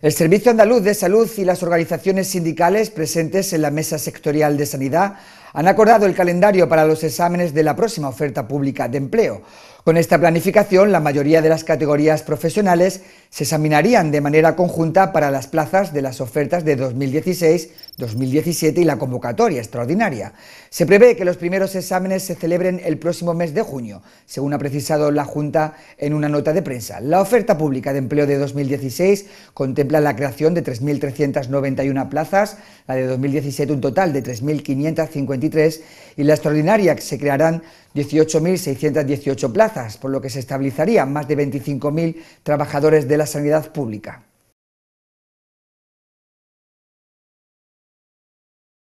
El Servicio Andaluz de Salud y las organizaciones sindicales presentes en la Mesa Sectorial de Sanidad han acordado el calendario para los exámenes de la próxima oferta pública de empleo. Con esta planificación, la mayoría de las categorías profesionales se examinarían de manera conjunta para las plazas de las ofertas de 2016, 2017 y la convocatoria extraordinaria. Se prevé que los primeros exámenes se celebren el próximo mes de junio, según ha precisado la Junta en una nota de prensa. La oferta pública de empleo de 2016 contempla la creación de 3.391 plazas, la de 2017 un total de 3.550 2023 y la extraordinaria que se crearán 18.618 plazas, por lo que se estabilizarían más de 25.000 trabajadores de la sanidad pública.